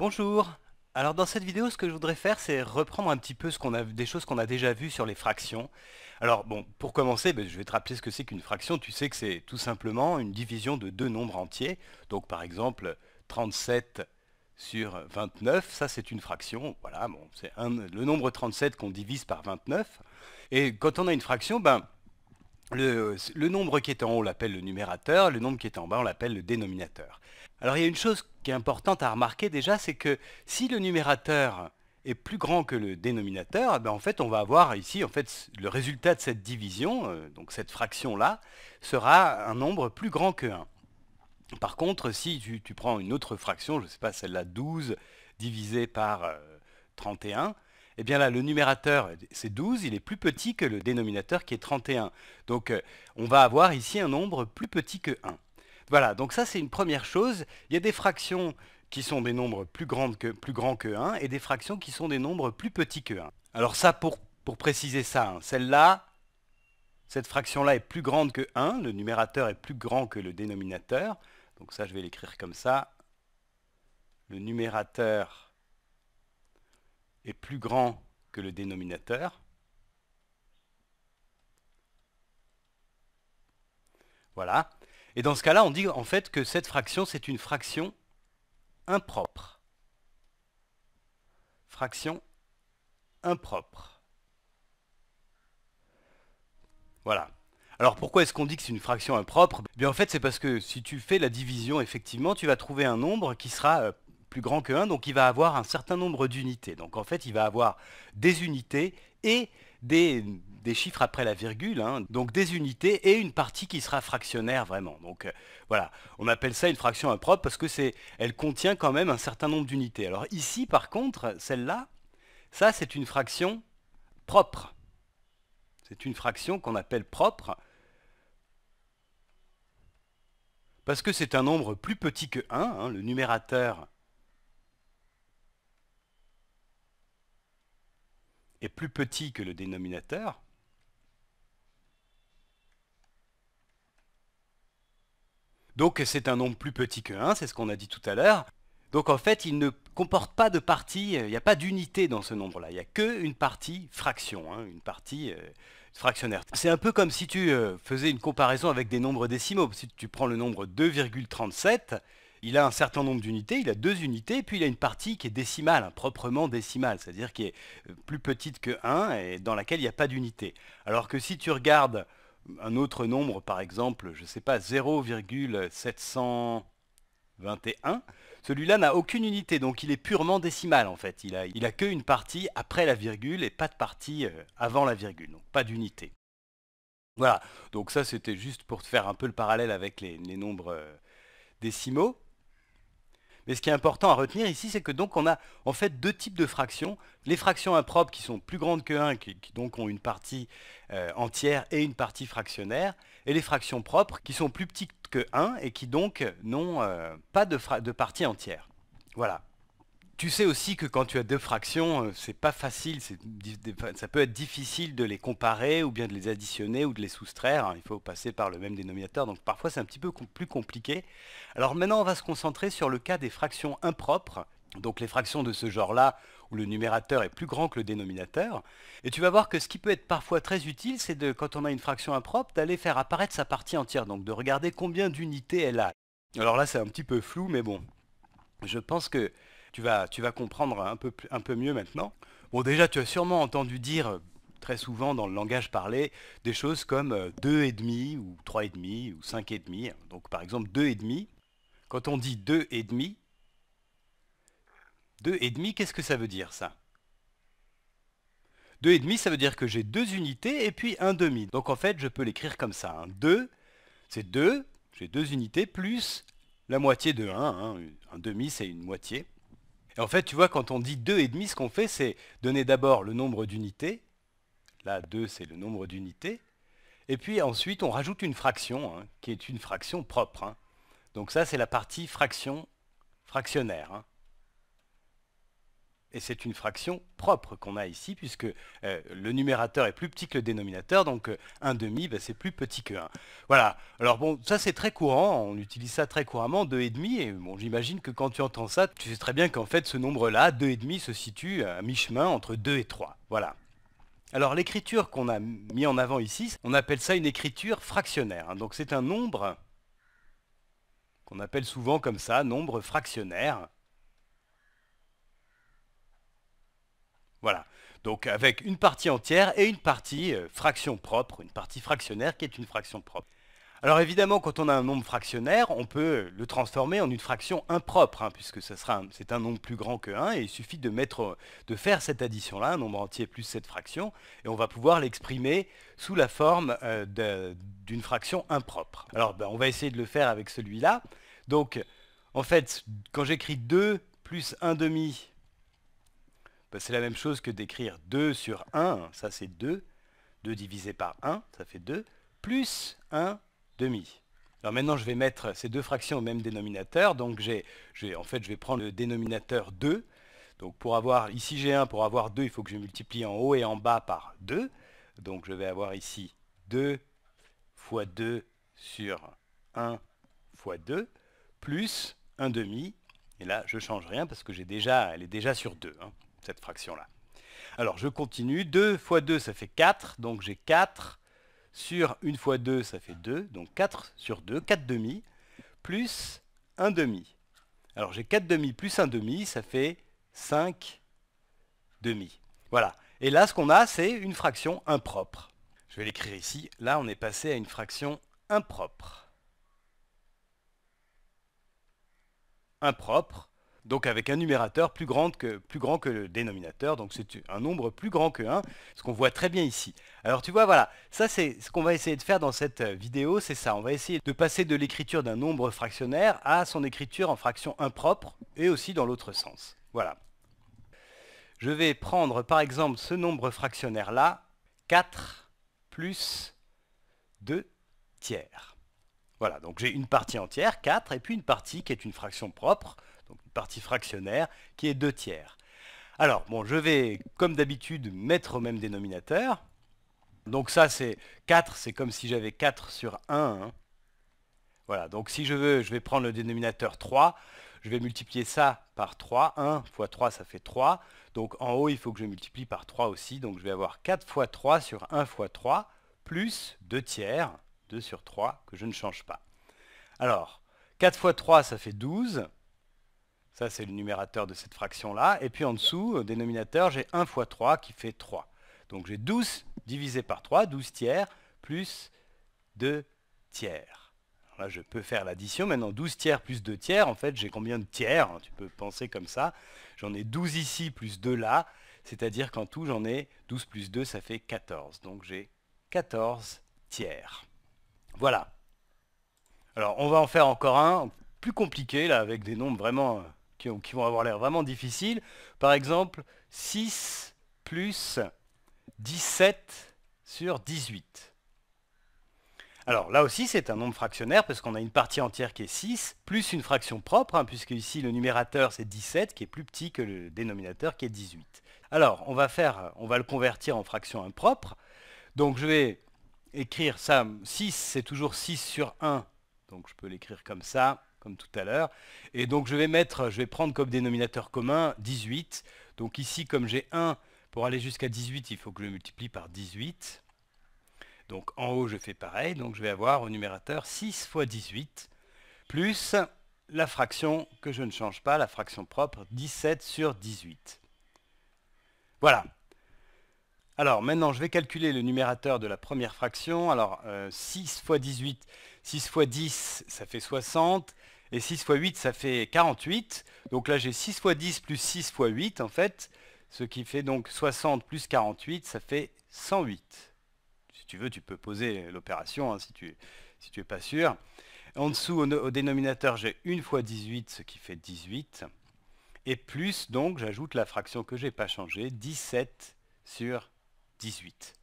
Bonjour Alors dans cette vidéo, ce que je voudrais faire, c'est reprendre un petit peu ce qu'on a, des choses qu'on a déjà vues sur les fractions. Alors bon, pour commencer, ben, je vais te rappeler ce que c'est qu'une fraction. Tu sais que c'est tout simplement une division de deux nombres entiers. Donc par exemple, 37 sur 29, ça c'est une fraction. Voilà, bon, c'est le nombre 37 qu'on divise par 29. Et quand on a une fraction, ben, le, le nombre qui est en haut, on l'appelle le numérateur, le nombre qui est en bas, on l'appelle le dénominateur. Alors il y a une chose qui est importante à remarquer déjà, c'est que si le numérateur est plus grand que le dénominateur, eh ben, en fait on va avoir ici en fait le résultat de cette division, euh, donc cette fraction là, sera un nombre plus grand que 1. Par contre, si tu, prends une autre fraction, je ne sais pas, celle-là 12 divisé par 31, euh, eh bien là, le numérateur, c'est 12, il est plus petit que le dénominateur qui est 31. Donc, euh, on va avoir ici un nombre plus petit que 1. Voilà, donc ça c'est une première chose. Il y a des fractions qui sont des nombres plus grands que, 1 et des fractions qui sont des nombres plus petits que 1. Alors ça, pour, préciser ça, hein, celle-là, cette fraction-là est plus grande que 1, le numérateur est plus grand que le dénominateur. Donc ça, je vais l'écrire comme ça. Le numérateur est plus grand que le dénominateur. Voilà. Et dans ce cas-là, on dit en fait que cette fraction, c'est une fraction impropre. Fraction impropre. Voilà. Alors pourquoi est-ce qu'on dit que c'est une fraction impropre eh Bien en fait c'est parce que si tu fais la division effectivement tu vas trouver un nombre qui sera euh, plus grand que 1 donc il va avoir un certain nombre d'unités. Donc en fait il va avoir des unités et des, chiffres après la virgule, hein. donc des unités et une partie qui sera fractionnaire vraiment. Donc euh, voilà, on appelle ça une fraction impropre parce que c'est, elle contient quand même un certain nombre d'unités. Alors ici par contre, celle-là, ça c'est une fraction propre. C'est une fraction qu'on appelle propre parce que c'est un nombre plus petit que 1, hein, le numérateur est plus petit que le dénominateur, donc c'est un nombre plus petit que 1, c'est ce qu'on a dit tout à l'heure. Donc en fait, il ne comporte pas de partie, euh, il n'y a pas d'unité dans ce nombre-là, il n'y a qu'une partie fraction, hein, une partie euh, fractionnaire. C'est un peu comme si tu euh, faisais une comparaison avec des nombres décimaux. Si tu prends le nombre 2,37, il a un certain nombre d'unités, il a deux unités, et puis il a une partie qui est décimale, hein, proprement décimale, c'est-à-dire qui est euh, plus petite que 1 et dans laquelle il n'y a pas d'unité. Alors que si tu regardes un autre nombre, par exemple, je ne sais pas, 0,721, celui-là n'a aucune unité, donc il est purement décimal en fait. Il a, a qu'une partie après la virgule et pas de partie euh, avant la virgule, donc pas d'unité. Voilà, donc ça c'était juste pour te faire un peu le parallèle avec les nombres euh, décimaux. Mais ce qui est important à retenir ici, c'est que donc on a en fait deux types de fractions. Les fractions impropres qui sont plus grandes que 1, qui, donc ont une partie euh, entière et une partie fractionnaire. Et les fractions propres qui sont plus petites que 1 et qui donc n'ont euh, pas de partie entière. Voilà. Tu sais aussi que quand tu as deux fractions, euh, c'est pas facile, ça peut être difficile de les comparer ou bien de les additionner ou de les soustraire. Hein. Il faut passer par le même dénominateur, donc parfois c'est un petit peu plus compliqué. Alors maintenant, on va se concentrer sur le cas des fractions impropres, donc les fractions de ce genre-là où le numérateur est plus grand que le dénominateur. Et tu vas voir que ce qui peut être parfois très utile, c'est de, quand on a une fraction impropre, d'aller faire apparaître sa partie entière, donc de regarder combien d'unités elle a. Alors là, c'est un petit peu flou, mais bon, je pense que tu vas, tu vas comprendre un peu, un peu mieux maintenant. Bon, déjà, tu as sûrement entendu dire euh, très souvent dans le langage parlé des choses comme 2,5 euh, ou 3,5 ou 5,5. Donc par exemple 2,5. Quand on dit 2,5, demi qu'est-ce que ça veut dire ça 2,5, ça veut dire que j'ai deux unités et puis un demi. Donc en fait, je peux l'écrire comme ça. 2, hein. c'est 2, j'ai deux unités plus la moitié de 1. Hein. Un demi, c'est une moitié. Et en fait, tu vois, quand on dit 2,5, ce qu'on fait, c'est donner d'abord le nombre d'unités. Là, 2, c'est le nombre d'unités. Et puis ensuite, on rajoute une fraction, hein, qui est une fraction propre. Hein. Donc ça, c'est la partie fraction fractionnaire. Hein et c'est une fraction propre qu'on a ici, puisque euh, le numérateur est plus petit que le dénominateur, donc 1,5, euh, demi, ben, c'est plus petit que 1. Voilà, alors bon, ça c'est très courant, on utilise ça très couramment, 2,5, et bon, j'imagine que quand tu entends ça, tu sais très bien qu'en fait ce nombre-là, 2,5, se situe à mi-chemin entre 2 et 3. Voilà. Alors l'écriture qu'on a mis en avant ici, on appelle ça une écriture fractionnaire. Hein. donc c'est un nombre qu'on appelle souvent comme ça, nombre fractionnaire. Voilà. Donc avec une partie entière et une partie euh, fraction propre, une partie fractionnaire qui est une fraction propre. Alors évidemment, quand on a un nombre fractionnaire, on peut le transformer en une fraction impropre, hein, puisque c'est un nombre plus grand que 1, et il suffit de, mettre, de faire cette addition-là, un nombre entier plus cette fraction, et on va pouvoir l'exprimer sous la forme euh, d'une fraction impropre. Alors ben, on va essayer de le faire avec celui-là. Donc en fait, quand j'écris 2 plus 1 demi bah, c'est la même chose que d'écrire 2 sur 1, ça c'est 2. 2 divisé par 1, ça fait 2, plus 1 demi. Alors maintenant, je vais mettre ces deux fractions au même dénominateur. Donc j'ai, en fait, je vais prendre le dénominateur 2. Donc pour avoir, ici j'ai 1, pour avoir 2, il faut que je multiplie en haut et en bas par 2. Donc je vais avoir ici 2 fois 2 sur 1 fois 2, plus 1 demi. Et là, je ne change rien parce que elle est déjà sur 2 fraction-là. Alors je continue, 2 fois 2 ça fait 4, donc j'ai 4 sur 1 fois 2 ça fait 2, donc 4 sur 2, 4 demi, plus 1 demi. Alors j'ai 4 demi plus 1 demi, ça fait 5 demi. Voilà. Et là ce qu'on a c'est une fraction impropre. Je vais l'écrire ici, là on est passé à une fraction impropre. Impropre, donc avec un numérateur plus grand que, le dénominateur, donc c'est un nombre plus grand que 1, ce qu'on voit très bien ici. Alors tu vois, voilà, ça c'est ce qu'on va essayer de faire dans cette euh, vidéo, c'est ça, on va essayer de passer de l'écriture d'un nombre fractionnaire à son écriture en fraction impropre, et aussi dans l'autre sens. Voilà. Je vais prendre par exemple ce nombre fractionnaire là, 4 plus 2 tiers. Voilà, donc j'ai une partie entière, 4, et puis une partie qui est une fraction propre, donc une partie fractionnaire, qui est 2 tiers. Alors, bon, je vais, comme d'habitude, mettre au même dénominateur. Donc ça, c'est 4, c'est comme si j'avais 4 sur 1. Hein. Voilà, donc si je veux, je vais prendre le dénominateur 3. Je vais multiplier ça par 3. 1 fois 3, ça fait 3. Donc en haut, il faut que je multiplie par 3 aussi. Donc je vais avoir 4 fois 3 sur 1 fois 3, plus 2 tiers, 2 sur 3, que je ne change pas. Alors, 4 fois 3, ça fait 12. Ça, c'est le numérateur de cette fraction-là. Et puis en dessous, au euh, dénominateur, j'ai 1 fois 3 qui fait 3. Donc j'ai 12 divisé par 3, 12 tiers, plus 2 tiers. là, je peux faire l'addition. Maintenant, 12 tiers plus 2 tiers, en fait, j'ai combien de tiers hein Tu peux penser comme ça. J'en ai 12 ici, plus 2 là. C'est-à-dire qu'en tout, j'en ai 12 plus 2, ça fait 14. Donc j'ai 14 tiers. Voilà. Alors, on va en faire encore un, plus compliqué, là, avec des nombres vraiment euh, qui, vont avoir l'air vraiment difficiles. Par exemple, 6 plus 17 sur 18. Alors là aussi, c'est un nombre fractionnaire parce qu'on a une partie entière qui est 6, plus une fraction propre, hein, puisque ici le numérateur c'est 17, qui est plus petit que le dénominateur qui est 18. Alors, on va, faire, on va le convertir en fraction impropre. Donc je vais écrire ça, 6 c'est toujours 6 sur 1, donc je peux l'écrire comme ça comme tout à l'heure. Et donc je vais mettre, je vais prendre comme dénominateur commun 18. Donc ici, comme j'ai 1, pour aller jusqu'à 18, il faut que je multiplie par 18. Donc en haut, je fais pareil. Donc je vais avoir au numérateur 6 fois 18, plus la fraction que je ne change pas, la fraction propre, 17 sur 18. Voilà. Alors maintenant, je vais calculer le numérateur de la première fraction. Alors 6 euh, fois 18, 6 fois 10, ça fait 60. Et 6 x 8, ça fait 48. Donc là, j'ai 6 x 10 plus 6 x 8, en fait. Ce qui fait donc 60 plus 48, ça fait 108. Si tu veux, tu peux poser l'opération, hein, si tu n'es pas sûr. En dessous, au, dénominateur, j'ai 1 fois 18, ce qui fait 18. Et plus, donc, j'ajoute la fraction que je n'ai pas changée, 17 sur 18.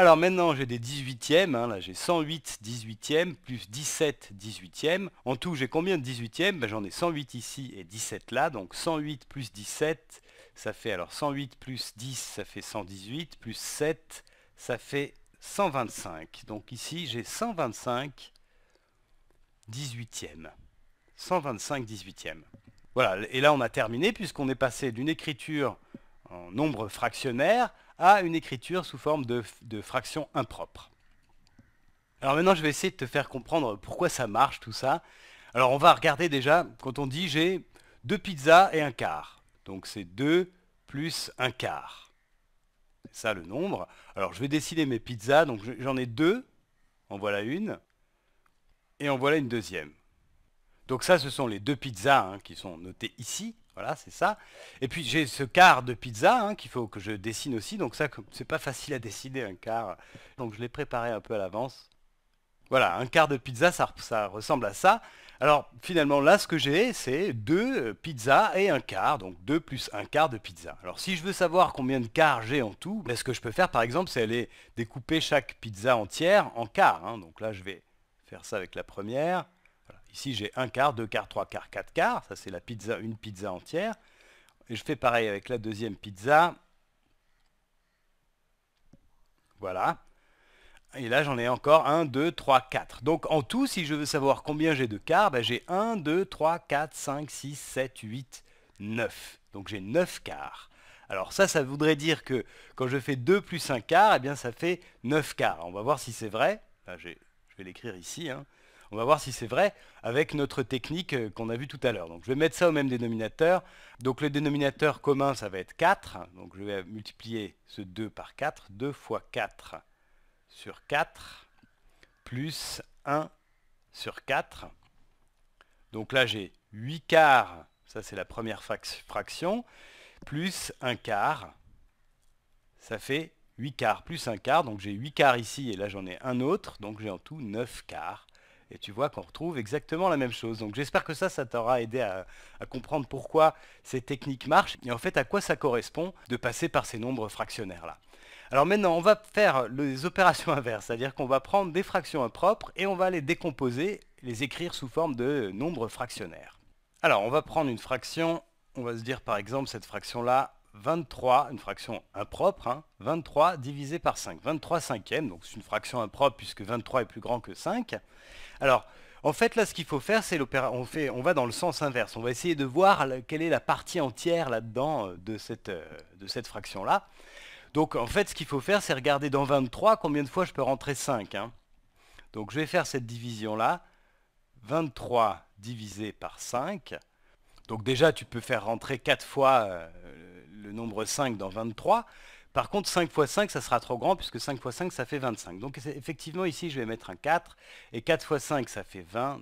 Alors maintenant, j'ai des 18e. Hein, là, j'ai 108 18e plus 17 18e. En tout, j'ai combien de 18e ben, J'en ai 108 ici et 17 là. Donc 108 plus 17, ça fait alors 108 plus 10, ça fait 118. Plus 7, ça fait 125. Donc ici, j'ai 125 18e. 125 18e. Voilà, et là on a terminé puisqu'on est passé d'une écriture en nombre fractionnaire à une écriture sous forme de, fraction impropre. Alors maintenant, je vais essayer de te faire comprendre pourquoi ça marche tout ça. Alors on va regarder déjà, quand on dit j'ai deux pizzas et un quart. Donc c'est 2 plus un quart. C'est ça le nombre. Alors je vais dessiner mes pizzas, donc j'en ai deux. En voilà une. Et en voilà une deuxième. Donc ça, ce sont les deux pizzas hein, qui sont notées ici. Voilà, c'est ça. Et puis j'ai ce quart de pizza hein, qu'il faut que je dessine aussi. Donc ça, c'est pas facile à dessiner un quart. Donc je l'ai préparé un peu à l'avance. Voilà, un quart de pizza, ça, ressemble à ça. Alors finalement, là, ce que j'ai, c'est deux euh, pizzas et un quart. Donc deux plus un quart de pizza. Alors si je veux savoir combien de quarts j'ai en tout, ben, ce que je peux faire, par exemple, c'est aller découper chaque pizza entière en quarts. Hein. Donc là, je vais faire ça avec la première. Ici, j'ai 1 quart, 2 quarts, 3 quarts, 4 quarts. Ça, c'est la une pizza entière. Et je fais pareil avec la deuxième pizza. Voilà. Et là, j'en ai encore 1, 2, 3, 4. Donc en tout, si je veux savoir combien j'ai de quarts, ben, j'ai 1, 2, 3, 4, 5, 6, 7, 8, 9. Donc j'ai 9 quarts. Alors ça, ça voudrait dire que quand je fais 2 plus 1 quart, eh bien ça fait 9 quarts. On va voir si c'est vrai. je vais l'écrire ici. Hein. On va voir si c'est vrai avec notre technique euh, qu'on a vue tout à l'heure. Donc je vais mettre ça au même dénominateur. Donc le dénominateur commun, ça va être 4. Donc je vais multiplier ce 2 par 4. 2 fois 4 sur 4 plus 1 sur 4. Donc là j'ai 8 quarts, ça c'est la première fraction, plus 1 quart, ça fait 8 quarts plus 1 quart, donc j'ai 8 quarts ici et là j'en ai un autre, donc j'ai en tout 9 quarts et tu vois qu'on retrouve exactement la même chose. Donc j'espère que ça, ça t'aura aidé à, comprendre pourquoi ces techniques marchent et en fait à quoi ça correspond de passer par ces nombres fractionnaires-là. Alors maintenant, on va faire les opérations inverses, c'est-à-dire qu'on va prendre des fractions impropres et on va les décomposer, les écrire sous forme de nombres fractionnaires. Alors on va prendre une fraction, on va se dire par exemple cette fraction-là, 23, une fraction impropre, 23 hein, divisé par 5. 23 cinquièmes, donc c'est une fraction impropre puisque 23 est plus grand que 5. Alors, en fait, là, ce qu'il faut faire, c'est l'opération. On, on va dans le sens inverse. On va essayer de voir quelle est la partie entière là-dedans euh, euh, de cette, fraction-là. Donc, en fait, ce qu'il faut faire, c'est regarder dans 23 combien de fois je peux rentrer 5. Hein. Donc, je vais faire cette division-là. 23 divisé par 5. Donc déjà, tu peux faire rentrer 4 fois euh, le nombre 5 dans 23. Par contre, 5 x 5, ça sera trop grand, puisque 5 x 5, ça fait 25. Donc effectivement, ici, je vais mettre un 4, et 4 x 5, ça fait 20.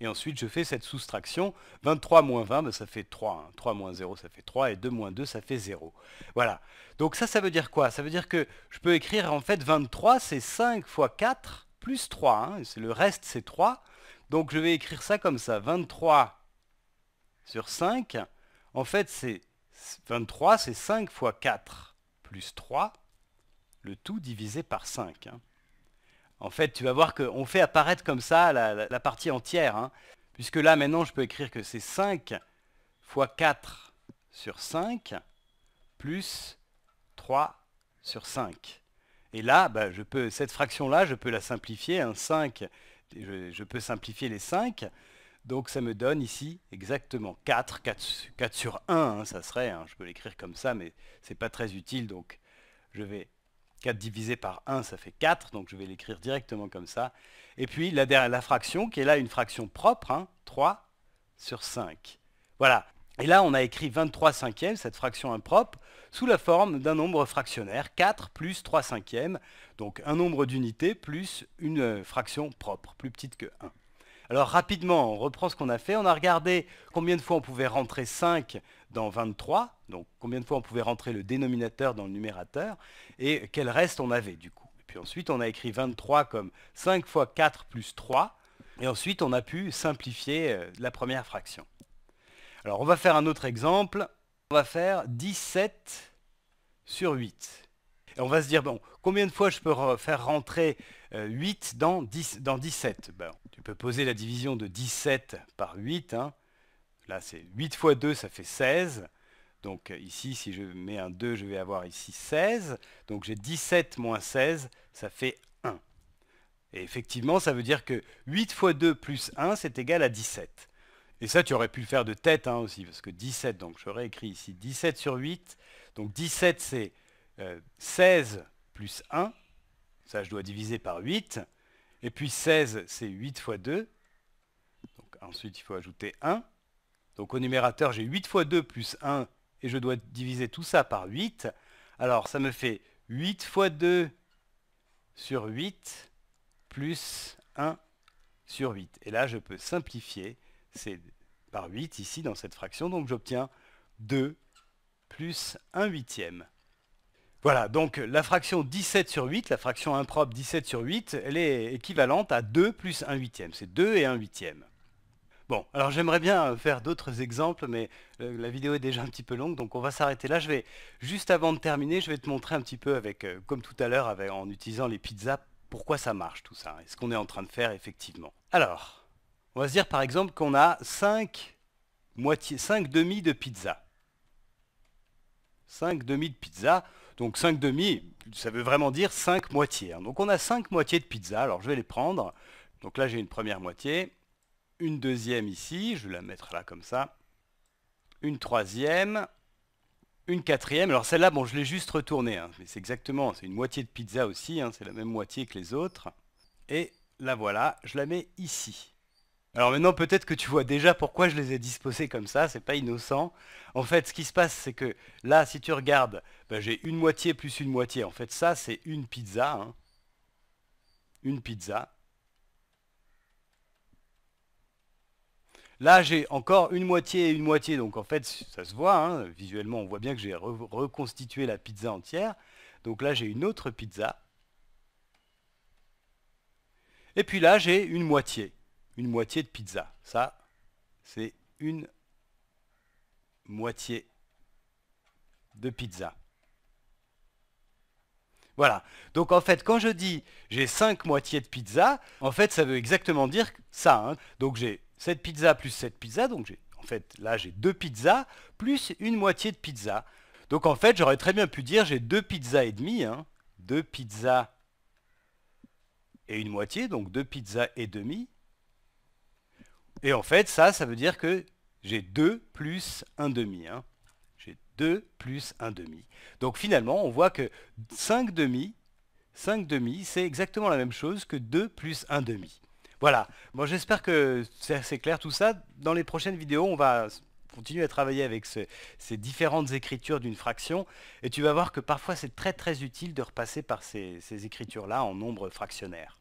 Et ensuite, je fais cette soustraction. 23 moins 20, ben, ça fait 3. 3 hein. moins 0, ça fait 3, et 2 moins 2, ça fait 0. Voilà. Donc ça, ça veut dire quoi Ça veut dire que je peux écrire, en fait, 23, c'est 5 fois 4, plus 3. Hein, le reste, c'est 3. Donc je vais écrire ça comme ça. 23 sur 5, en fait, c'est 23, c'est 5 fois 4 plus 3, le tout divisé par 5. Hein. En fait, tu vas voir qu'on fait apparaître comme ça la, partie entière. Hein. puisque là, maintenant, je peux écrire que c'est 5 fois 4 sur 5 plus 3 sur 5. Et là, bah, je peux, cette fraction-là, je peux la simplifier. 5, hein, je, peux simplifier les 5. Donc ça me donne ici exactement 4, 4, sur 1, hein, ça serait, hein, je peux l'écrire comme ça, mais c'est pas très utile, donc je vais 4 divisé par 1, ça fait 4, donc je vais l'écrire directement comme ça. Et puis la, la, fraction, qui est là une fraction propre, 3 hein, sur 5. Voilà. Et là, on a écrit 23 cinquièmes, cette fraction impropre, sous la forme d'un nombre fractionnaire, 4 plus 3 cinquièmes, donc un nombre d'unités plus une euh, fraction propre, plus petite que 1. Alors rapidement, on reprend ce qu'on a fait. On a regardé combien de fois on pouvait rentrer 5 dans 23, donc combien de fois on pouvait rentrer le dénominateur dans le numérateur, et quel reste on avait du coup. Et puis ensuite, on a écrit 23 comme 5 fois 4 plus 3, et ensuite on a pu simplifier euh, la première fraction. Alors on va faire un autre exemple. On va faire 17 sur 8 on va se dire, bon, combien de fois je peux faire rentrer 8 euh, dans, 17 ben, Tu peux poser la division de 17 par 8. Hein. Là, c'est 8 fois 2, ça fait 16. Donc euh, ici, si je mets un 2, je vais avoir ici 16. Donc j'ai 17 moins 16, ça fait 1. Et effectivement, ça veut dire que 8 fois 2 plus 1, c'est égal à 17. Et ça, tu aurais pu le faire de tête hein, aussi, parce que 17, donc j'aurais écrit ici 17 sur 8. Donc 17, c'est 16 plus 1, ça je dois diviser par 8, et puis 16 c'est 8 fois 2, donc ensuite il faut ajouter 1, donc au numérateur j'ai 8 fois 2 plus 1, et je dois diviser tout ça par 8, alors ça me fait 8 fois 2 sur 8 plus 1 sur 8. Et là, je peux simplifier c'est par 8 ici dans cette fraction, donc j'obtiens 2 plus 1 huitième. Voilà, donc euh, la fraction 17 sur 8, la fraction impropre 17 sur 8, elle est équivalente à 2 plus 1 huitième. C'est 2 et 1 huitième. Bon, alors j'aimerais bien euh, faire d'autres exemples, mais euh, la vidéo est déjà un petit peu longue, donc on va s'arrêter là. Je vais, juste avant de terminer, je vais te montrer un petit peu, avec, comme tout à l'heure, en utilisant les pizzas, pourquoi ça marche tout ça, et ce qu'on est en train de faire effectivement. Alors, on va se dire par exemple qu'on a 5, moitié, 5 demi de pizza. 5 demi de pizza. Donc 5 demi, ça veut vraiment dire 5 moitiés. Hein. Donc on a 5 moitiés de pizza, alors je vais les prendre. Donc là j'ai une première moitié, une deuxième ici, je vais la mettre là comme ça, une troisième, une quatrième. Alors celle-là, bon, je l'ai juste retournée, hein. mais c'est exactement, c'est une moitié de pizza aussi, hein. c'est la même moitié que les autres. Et la voilà, je la mets ici. Alors maintenant, peut-être que tu vois déjà pourquoi je les ai disposés comme ça, c'est pas innocent. En fait, ce qui se passe, c'est que là, si tu regardes, bah, j'ai une moitié plus une moitié. En fait, ça, c'est une pizza. Hein. Une pizza. Là, j'ai encore une moitié et une moitié, donc en fait, ça se voit, hein. visuellement, on voit bien que j'ai reconstitué la pizza entière. Donc là, j'ai une autre pizza. Et puis là, j'ai une moitié une moitié de pizza. Ça, c'est une moitié de pizza. Voilà. Donc en fait, quand je dis j'ai cinq moitiés de pizza, en fait, ça veut exactement dire ça. Hein. Donc j'ai cette pizzas plus cette pizzas, donc j'ai en fait là j'ai deux pizzas plus une moitié de pizza. Donc en fait, j'aurais très bien pu dire j'ai deux pizzas et demi, hein. Deux pizzas et une moitié, donc deux pizzas et demi et en fait, ça, ça veut dire que j'ai 2 plus 1 demi. Hein. J'ai 2 plus 1 demi. Donc finalement, on voit que 5 demi, 5 demi, c'est exactement la même chose que 2 plus 1 demi. Voilà. Bon, j'espère que c'est clair tout ça. Dans les prochaines vidéos, on va continuer à travailler avec ces différentes écritures d'une fraction. Et tu vas voir que parfois, c'est très très utile de repasser par ces, ces écritures-là en nombre fractionnaire.